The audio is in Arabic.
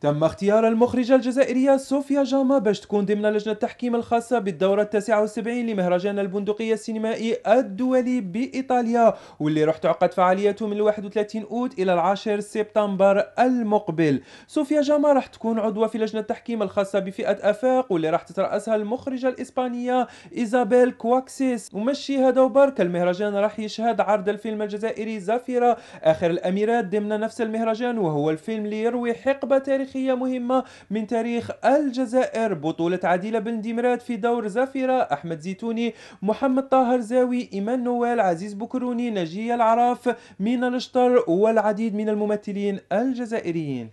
تم اختيار المخرجة الجزائرية صوفيا جاما باش تكون ضمن لجنة التحكيم الخاصة بالدورة التاسعة والسبعين لمهرجان البندقية السينمائي الدولي بإيطاليا واللي راح تعقد فعاليته من 31 أوت إلى العاشر سبتمبر المقبل صوفيا جاما راح تكون عضوة في لجنة التحكيم الخاصة بفئة أفاق واللي راح تترأسها المخرجة الإسبانية إيزابيل كواكسيس ومشي هذا وبرك المهرجان راح يشهد عرض الفيلم الجزائري زافيرا آخر الأميرات ضمن نفس المهرجان وهو الفيلم اللي يروي حقبة تاريخ تاريخية مهمة من تاريخ الجزائر بطولة عديلة بن ديمرات في دور زفيرة أحمد زيتوني محمد طاهر زاوي إيمان نوال عزيز بكروني نجية العراف مينا الشطر والعديد من الممثلين الجزائريين